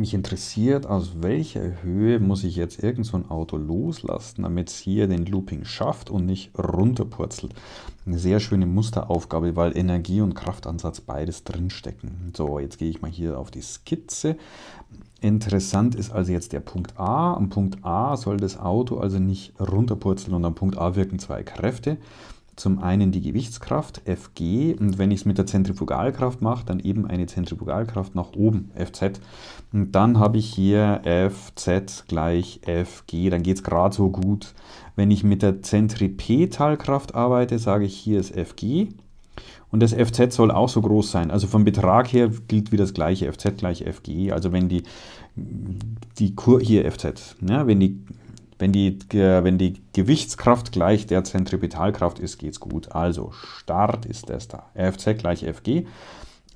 mich interessiert, aus welcher Höhe muss ich jetzt irgend so ein Auto loslassen, damit es hier den Looping schafft und nicht runterpurzelt. Eine sehr schöne Musteraufgabe, weil Energie und Kraftansatz beides drinstecken. So, jetzt gehe ich mal hier auf die Skizze. Interessant ist also jetzt der Punkt A. Am Punkt A soll das Auto also nicht runterpurzeln und am Punkt A wirken zwei Kräfte zum einen die Gewichtskraft Fg und wenn ich es mit der Zentrifugalkraft mache, dann eben eine Zentrifugalkraft nach oben Fz. Und dann habe ich hier Fz gleich Fg, dann geht es gerade so gut. Wenn ich mit der Zentripetalkraft arbeite, sage ich, hier ist Fg. Und das Fz soll auch so groß sein. Also vom Betrag her gilt wie das gleiche, Fz gleich Fg. Also wenn die, die Kur hier Fz, ja, ne, wenn die wenn die, wenn die Gewichtskraft gleich der Zentripetalkraft ist, geht's gut. Also Start ist das da. Fz gleich Fg.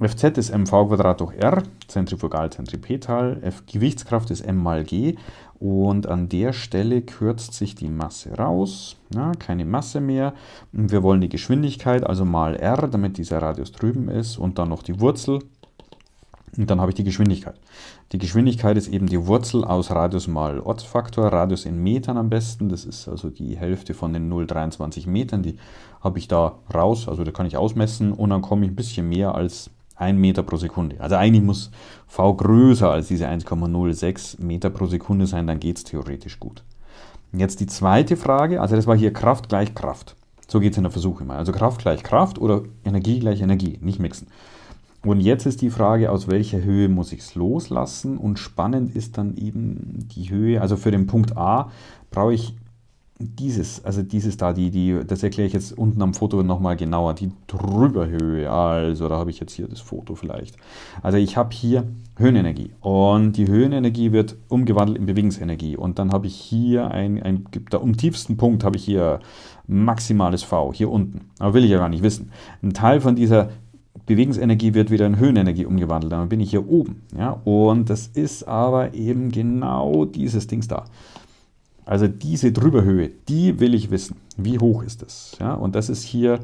Fz ist mv durch r, zentrifugal, zentripetal. F Gewichtskraft ist m mal g. Und an der Stelle kürzt sich die Masse raus. Ja, keine Masse mehr. Und wir wollen die Geschwindigkeit, also mal r, damit dieser Radius drüben ist. Und dann noch die Wurzel und dann habe ich die Geschwindigkeit. Die Geschwindigkeit ist eben die Wurzel aus Radius mal Ortsfaktor, Radius in Metern am besten. Das ist also die Hälfte von den 0,23 Metern. Die habe ich da raus, also da kann ich ausmessen und dann komme ich ein bisschen mehr als 1 Meter pro Sekunde. Also eigentlich muss v größer als diese 1,06 Meter pro Sekunde sein, dann geht es theoretisch gut. jetzt die zweite Frage, also das war hier Kraft gleich Kraft. So geht es in der Versuche immer. Also Kraft gleich Kraft oder Energie gleich Energie, nicht mixen. Und jetzt ist die Frage, aus welcher Höhe muss ich es loslassen? Und spannend ist dann eben die Höhe. Also für den Punkt A brauche ich dieses, also dieses da, die, die, das erkläre ich jetzt unten am Foto nochmal genauer, die Drüberhöhe. Also da habe ich jetzt hier das Foto vielleicht. Also ich habe hier Höhenenergie und die Höhenenergie wird umgewandelt in Bewegungsenergie. Und dann habe ich hier ein, ein da um tiefsten Punkt habe ich hier maximales V, hier unten. Aber will ich ja gar nicht wissen. Ein Teil von dieser Bewegungsenergie wird wieder in Höhenenergie umgewandelt. Dann bin ich hier oben. Ja? Und das ist aber eben genau dieses Dings da. Also diese Drüberhöhe, die will ich wissen. Wie hoch ist das? Ja? Und das ist hier,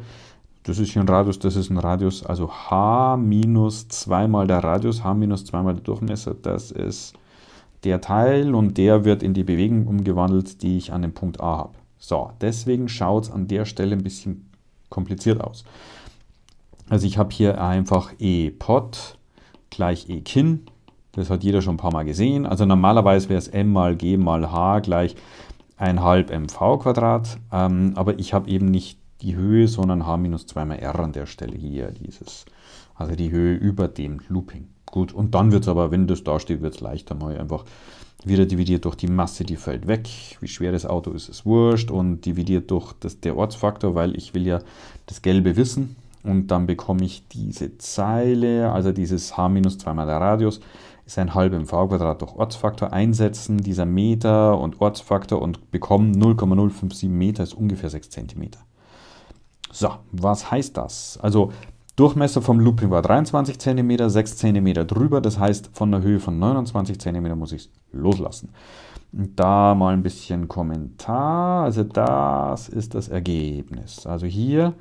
das ist hier ein Radius, das ist ein Radius, also h minus zweimal der Radius, h minus zweimal der Durchmesser, das ist der Teil und der wird in die Bewegung umgewandelt, die ich an dem Punkt A habe. So, deswegen schaut es an der Stelle ein bisschen kompliziert aus. Also ich habe hier einfach E-Pot gleich E-Kin. Das hat jeder schon ein paar Mal gesehen. Also normalerweise wäre es m mal g mal h gleich 1,5 mv Quadrat. Ähm, aber ich habe eben nicht die Höhe, sondern h minus 2 mal r an der Stelle hier. dieses, Also die Höhe über dem Looping. Gut, und dann wird es aber, wenn das da steht, wird es leichter mal einfach wieder dividiert durch die Masse, die fällt weg. Wie schwer das Auto ist, ist wurscht. Und dividiert durch das, der Ortsfaktor, weil ich will ja das Gelbe wissen. Und dann bekomme ich diese Zeile, also dieses h minus 2 mal der Radius, ist ein halb im v-Quadrat durch Ortsfaktor einsetzen, dieser Meter und Ortsfaktor und bekommen 0,057 Meter ist ungefähr 6 cm. So, was heißt das? Also Durchmesser vom Looping war 23 cm, 6 cm drüber, das heißt von der Höhe von 29 cm muss ich es loslassen. Da mal ein bisschen Kommentar, also das ist das Ergebnis. Also hier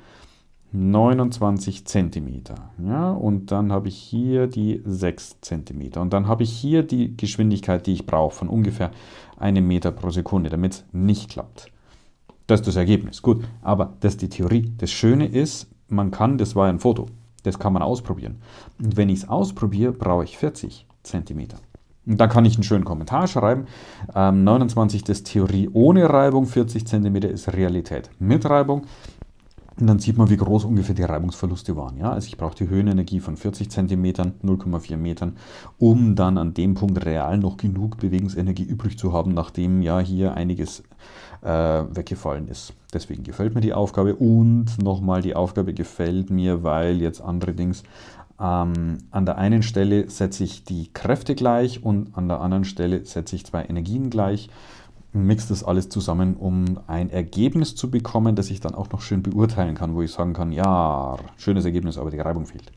29 cm. Ja? Und dann habe ich hier die 6 cm. Und dann habe ich hier die Geschwindigkeit, die ich brauche, von ungefähr einem Meter pro Sekunde, damit es nicht klappt. Das ist das Ergebnis. Gut, aber das ist die Theorie. Das Schöne ist, man kann, das war ein Foto, das kann man ausprobieren. Und wenn ich es ausprobiere, brauche ich 40 cm. Und da kann ich einen schönen Kommentar schreiben. Ähm, 29 ist Theorie ohne Reibung, 40 cm ist Realität mit Reibung. Und dann sieht man, wie groß ungefähr die Reibungsverluste waren. Ja? Also ich brauche die Höhenenergie von 40 cm, 0,4 Metern, um dann an dem Punkt real noch genug Bewegungsenergie übrig zu haben, nachdem ja hier einiges äh, weggefallen ist. Deswegen gefällt mir die Aufgabe und nochmal, die Aufgabe gefällt mir, weil jetzt andere Dings ähm, an der einen Stelle setze ich die Kräfte gleich und an der anderen Stelle setze ich zwei Energien gleich mixt das alles zusammen, um ein Ergebnis zu bekommen, das ich dann auch noch schön beurteilen kann, wo ich sagen kann, ja, schönes Ergebnis, aber die Reibung fehlt.